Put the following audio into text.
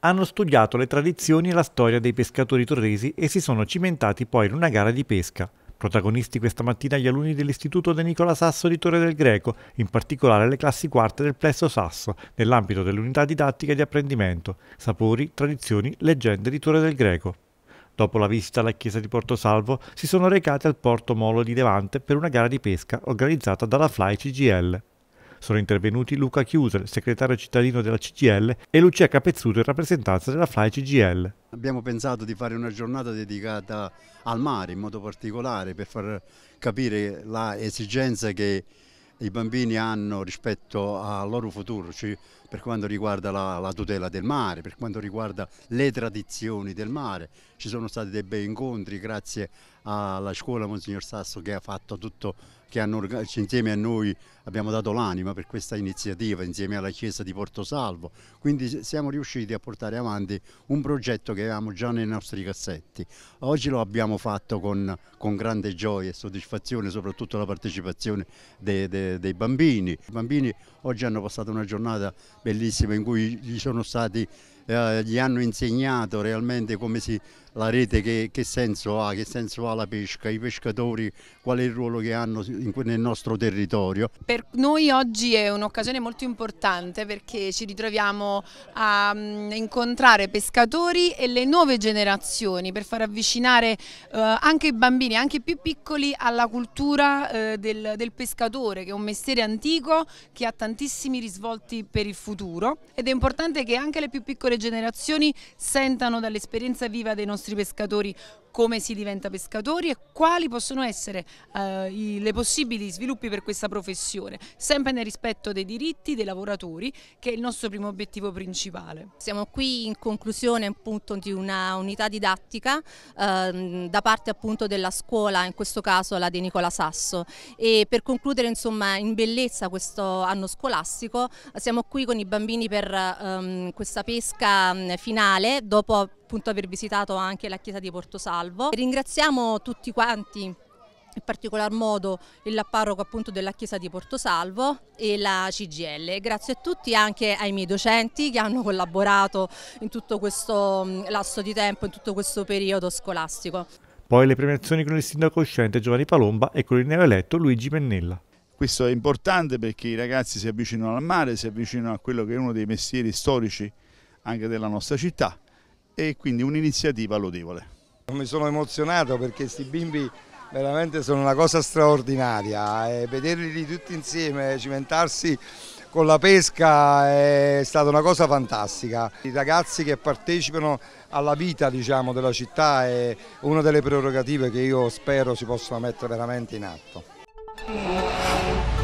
hanno studiato le tradizioni e la storia dei pescatori torresi e si sono cimentati poi in una gara di pesca. Protagonisti questa mattina gli alunni dell'Istituto De Nicola Sasso di Torre del Greco, in particolare le classi quarte del Plesso Sasso, nell'ambito dell'unità didattica di apprendimento, sapori, tradizioni, leggende di Torre del Greco. Dopo la visita alla chiesa di Porto Salvo, si sono recati al porto Molo di Levante per una gara di pesca organizzata dalla Fly CGL. Sono intervenuti Luca Chiuso, segretario cittadino della CGL, e Lucia Capezzuto in rappresentanza della FLAI CGL. Abbiamo pensato di fare una giornata dedicata al mare in modo particolare per far capire l'esigenza che i bambini hanno rispetto al loro futuro, cioè per quanto riguarda la, la, tutela del mare, per quanto riguarda le tradizioni del mare. Ci sono stati dei bei incontri grazie alla scuola Monsignor Sasso che ha fatto tutto, che hanno, insieme a noi abbiamo dato l'anima per questa iniziativa insieme alla chiesa di Porto Salvo. Quindi siamo riusciti a portare avanti un progetto che avevamo già nei nostri cassetti. Oggi lo abbiamo fatto con, con grande gioia e soddisfazione, soprattutto la partecipazione dei, dei, dei bambini. I bambini oggi hanno passato una giornata bellissima in cui gli, sono stati, eh, gli hanno insegnato realmente come si la rete che, che, senso ha, che senso ha la pesca, i pescatori, qual è il ruolo che hanno in, nel nostro territorio. Per noi oggi è un'occasione molto importante perché ci ritroviamo a um, incontrare pescatori e le nuove generazioni per far avvicinare uh, anche i bambini, anche i più piccoli alla cultura uh, del, del pescatore che è un mestiere antico che ha tantissimi risvolti per il futuro ed è importante che anche le più piccole generazioni sentano dall'esperienza viva dei nostri nostri pescatori come si diventa pescatori e quali possono essere eh, i, le possibili sviluppi per questa professione, sempre nel rispetto dei diritti dei lavoratori che è il nostro primo obiettivo principale. Siamo qui in conclusione appunto, di una unità didattica eh, da parte appunto, della scuola, in questo caso la di Nicola Sasso e per concludere insomma in bellezza questo anno scolastico siamo qui con i bambini per ehm, questa pesca finale dopo appunto aver visitato anche la chiesa di Porto Salvo salvo. Ringraziamo tutti quanti in particolar modo il parroco appunto della chiesa di Porto Salvo e la CGL. Grazie a tutti anche ai miei docenti che hanno collaborato in tutto questo mm, lasso di tempo, in tutto questo periodo scolastico. Poi le premiazioni con il sindaco uscente Giovanni Palomba e con il neoeletto Luigi Pennella. Questo è importante perché i ragazzi si avvicinano al mare, si avvicinano a quello che è uno dei mestieri storici anche della nostra città e quindi un'iniziativa lodevole. Mi sono emozionato perché questi bimbi veramente sono una cosa straordinaria e eh, vederli tutti insieme cimentarsi con la pesca è stata una cosa fantastica. I ragazzi che partecipano alla vita diciamo, della città è una delle prerogative che io spero si possano mettere veramente in atto.